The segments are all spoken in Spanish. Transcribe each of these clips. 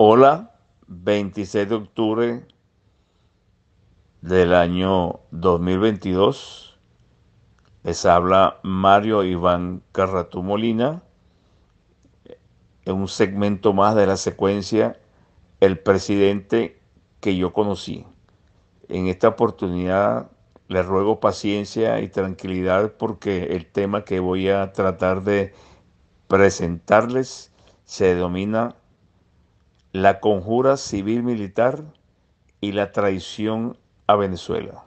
Hola, 26 de octubre del año 2022. Les habla Mario Iván Carratú Molina en un segmento más de la secuencia El presidente que yo conocí. En esta oportunidad les ruego paciencia y tranquilidad porque el tema que voy a tratar de presentarles se domina la conjura civil-militar y la traición a Venezuela.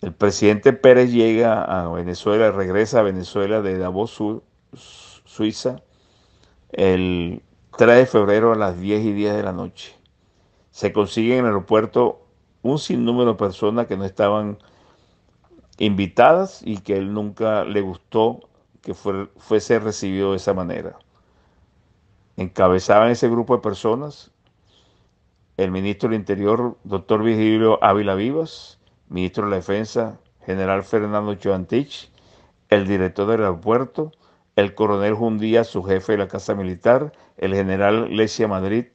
El presidente Pérez llega a Venezuela, regresa a Venezuela de Davos, Suiza, el 3 de febrero a las 10 y 10 de la noche. Se consigue en el aeropuerto un sinnúmero de personas que no estaban invitadas y que él nunca le gustó que fuese recibido de esa manera encabezaban ese grupo de personas el ministro del Interior, doctor Vigilio Ávila Vivas, ministro de la Defensa, general Fernando Choantich, el director del aeropuerto, el coronel Jundía, su jefe de la Casa Militar, el general Lesia Madrid,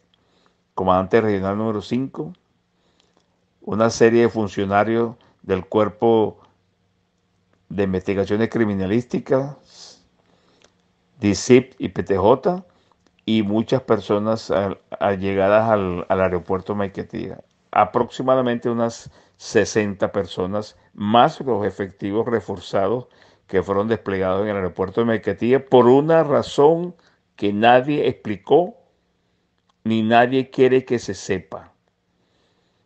comandante regional número 5, una serie de funcionarios del Cuerpo de Investigaciones Criminalísticas, DICIP y PTJ, y muchas personas al, al, aeropuerto de Maiquetía. Aproximadamente unas 60 personas, más los efectivos reforzados que fueron desplegados en el aeropuerto de Maiquetía por una razón que nadie explicó ni nadie quiere que se sepa.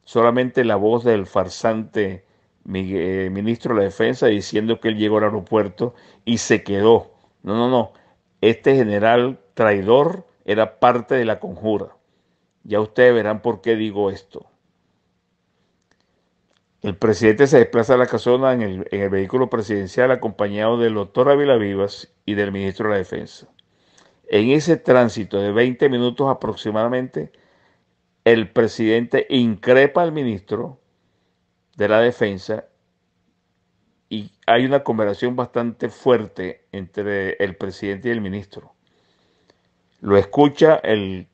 Solamente la voz del farsante eh, ministro de la Defensa diciendo que él llegó al aeropuerto y se quedó. No, no, no. Este general traidor era parte de la conjura. Ya ustedes verán por qué digo esto. El presidente se desplaza a la casona en el, en el vehículo presidencial acompañado del doctor Ávila Vivas y del ministro de la Defensa. En ese tránsito de 20 minutos aproximadamente, el presidente increpa al ministro de la Defensa y hay una conversación bastante fuerte entre el presidente y el ministro. Lo escucha el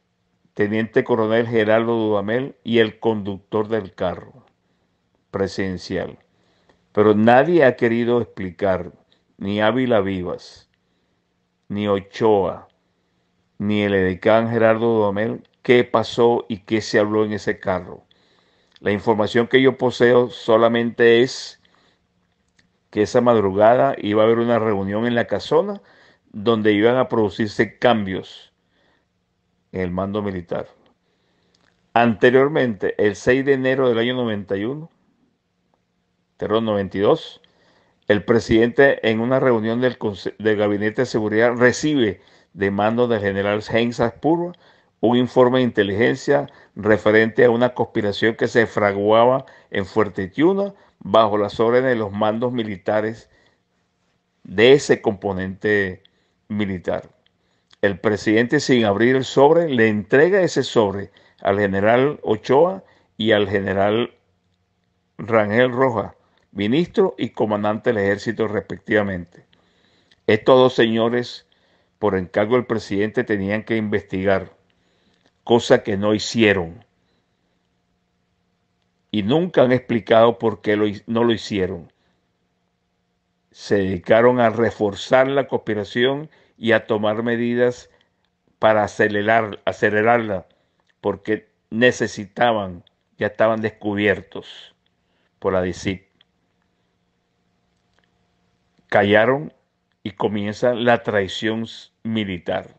teniente coronel Gerardo Dudamel y el conductor del carro presencial. Pero nadie ha querido explicar, ni Ávila Vivas, ni Ochoa, ni el edecán Gerardo Dudamel, qué pasó y qué se habló en ese carro. La información que yo poseo solamente es que esa madrugada iba a haber una reunión en la casona donde iban a producirse cambios en el mando militar. Anteriormente, el 6 de enero del año 91, terror 92, el presidente en una reunión del, Gabinete de Seguridad recibe de mando del general Heinz Aspura un informe de inteligencia referente a una conspiración que se fraguaba en Fuerte Yuna bajo las órdenes de los mandos militares de ese componente militar. El presidente, sin abrir el sobre, le entrega ese sobre al general Ochoa y al general Rangel Roja, ministro y comandante del ejército respectivamente. Estos dos señores, por encargo del presidente, tenían que investigar, cosa que no hicieron. Y nunca han explicado por qué no lo hicieron. Se dedicaron a reforzar la conspiración y a tomar medidas para acelerar, acelerarla, porque necesitaban, ya estaban descubiertos por la DICIP. Callaron y comienza la traición militar.